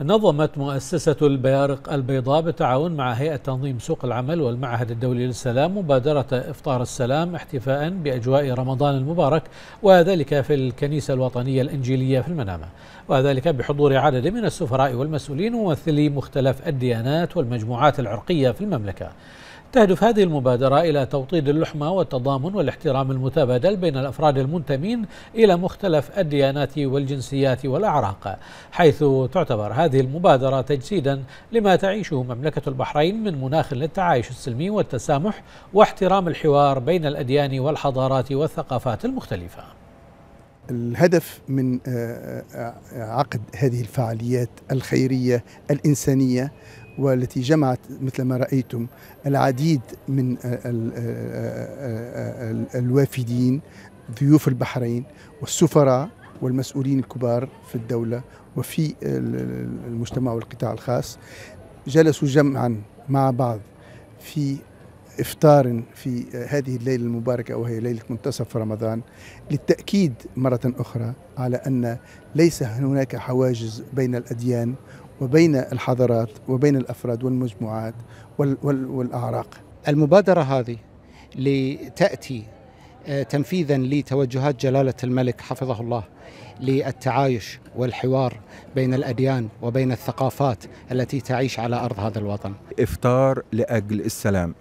نظمت مؤسسة البيارق البيضاء بالتعاون مع هيئة تنظيم سوق العمل والمعهد الدولي للسلام مبادرة إفطار السلام احتفاء بأجواء رمضان المبارك وذلك في الكنيسة الوطنية الإنجيلية في المنامة وذلك بحضور عدد من السفراء والمسؤولين وممثلي مختلف الديانات والمجموعات العرقية في المملكة تهدف هذه المبادرة إلى توطيد اللحمة والتضامن والاحترام المتبادل بين الأفراد المنتمين إلى مختلف الديانات والجنسيات والأعراق حيث تعتبر هذه المبادرة تجسيدا لما تعيشه مملكة البحرين من مناخ للتعايش السلمي والتسامح واحترام الحوار بين الأديان والحضارات والثقافات المختلفة الهدف من آه، آه، عقد هذه الفعاليات الخيرية الإنسانية والتي جمعت مثل ما رأيتم العديد من آه، آه، آه، الوافدين ضيوف البحرين والسفراء والمسؤولين الكبار في الدولة وفي المجتمع والقطاع الخاص جلسوا جمعا مع بعض في إفطار في هذه الليلة المباركة وهي ليلة منتصف رمضان للتأكيد مرة أخرى على أن ليس هناك حواجز بين الأديان وبين الحضارات وبين الافراد والمجموعات والاعراق. المبادره هذه لتاتي آه، تنفيذا لتوجهات جلاله الملك حفظه الله للتعايش والحوار بين الاديان وبين الثقافات التي تعيش على ارض هذا الوطن. افطار لاجل السلام.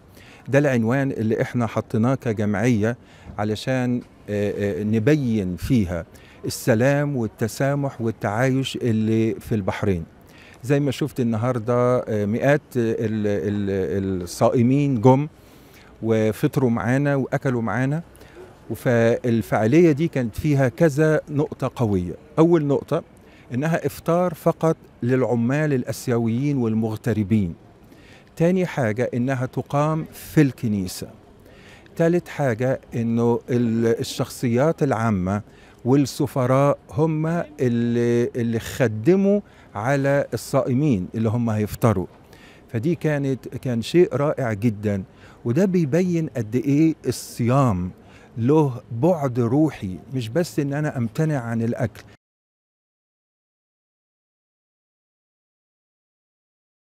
ده العنوان اللي احنا حطيناه كجمعيه علشان آه، آه، نبين فيها السلام والتسامح والتعايش اللي في البحرين زي ما شفت النهارده آه، مئات الصائمين جم وفطروا معانا واكلوا معانا فالفعاليه دي كانت فيها كذا نقطه قويه اول نقطه انها افطار فقط للعمال الاسيويين والمغتربين تاني حاجه انها تقام في الكنيسه تالت حاجه انه الشخصيات العامه والسفراء هم اللي, اللي خدموا على الصائمين اللي هم هيفطروا فدي كانت كان شيء رائع جدا وده بيبين قد ايه الصيام له بعد روحي مش بس ان انا امتنع عن الاكل